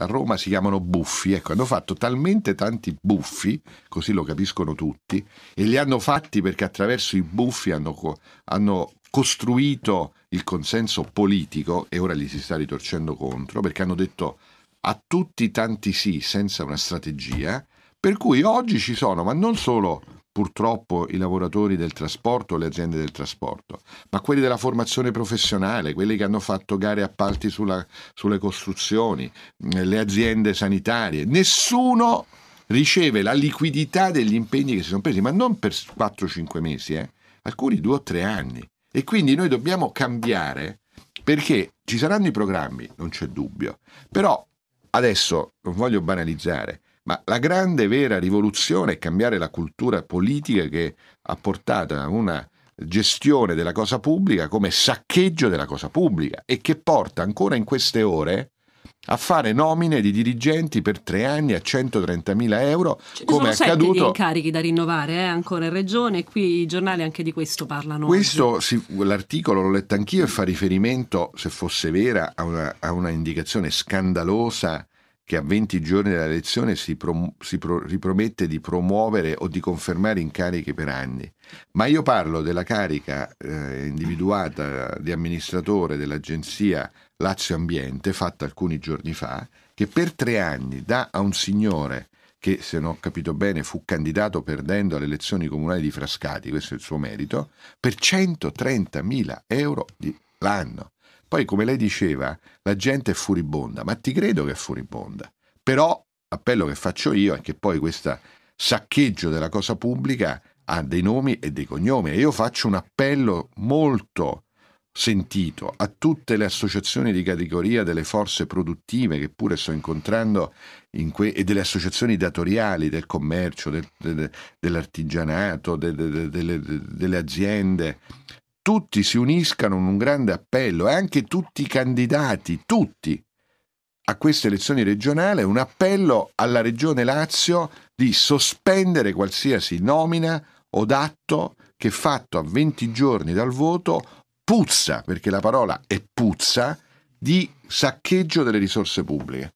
a Roma si chiamano buffi, ecco, hanno fatto talmente tanti buffi, così lo capiscono tutti, e li hanno fatti perché attraverso i buffi hanno, hanno costruito il consenso politico e ora gli si sta ritorcendo contro perché hanno detto a tutti tanti sì senza una strategia, per cui oggi ci sono, ma non solo purtroppo i lavoratori del trasporto, le aziende del trasporto, ma quelli della formazione professionale, quelli che hanno fatto gare appalti sulla, sulle costruzioni, eh, le aziende sanitarie. Nessuno riceve la liquidità degli impegni che si sono presi, ma non per 4-5 mesi, eh? alcuni 2 o 3 anni. E quindi noi dobbiamo cambiare perché ci saranno i programmi, non c'è dubbio, però adesso non voglio banalizzare, ma la grande vera rivoluzione è cambiare la cultura politica che ha portato a una gestione della cosa pubblica come saccheggio della cosa pubblica e che porta ancora in queste ore a fare nomine di dirigenti per tre anni a 130.000 euro Ce cioè, come è accaduto sono incarichi da rinnovare eh, ancora in regione e qui i giornali anche di questo parlano questo si, l'articolo l'ho letto anch'io e fa riferimento se fosse vera a una, a una indicazione scandalosa che a 20 giorni dall'elezione si, prom- si pro- ripromette di promuovere o di confermare incarichi per anni. Ma io parlo della carica eh, individuata di amministratore dell'agenzia Lazio Ambiente, fatta alcuni giorni fa, che per tre anni dà a un signore che, se non ho capito bene, fu candidato perdendo alle elezioni comunali di Frascati, questo è il suo merito, per 130.000 euro l'anno. Poi, come lei diceva, la gente è furibonda, ma ti credo che è furibonda. Però, l'appello che faccio io è che poi questo saccheggio della cosa pubblica ha dei nomi e dei cognomi. E io faccio un appello molto sentito a tutte le associazioni di categoria delle forze produttive che pure sto incontrando in que- e delle associazioni datoriali del commercio, del, de, de, dell'artigianato, de, delle aziende, tutti si uniscano in un grande appello e anche tutti i candidati, tutti, a queste elezioni regionali, un appello alla Regione Lazio di sospendere qualsiasi nomina o atto che fatto a 20 giorni dal voto puzza, perché la parola è puzza, di saccheggio delle risorse pubbliche.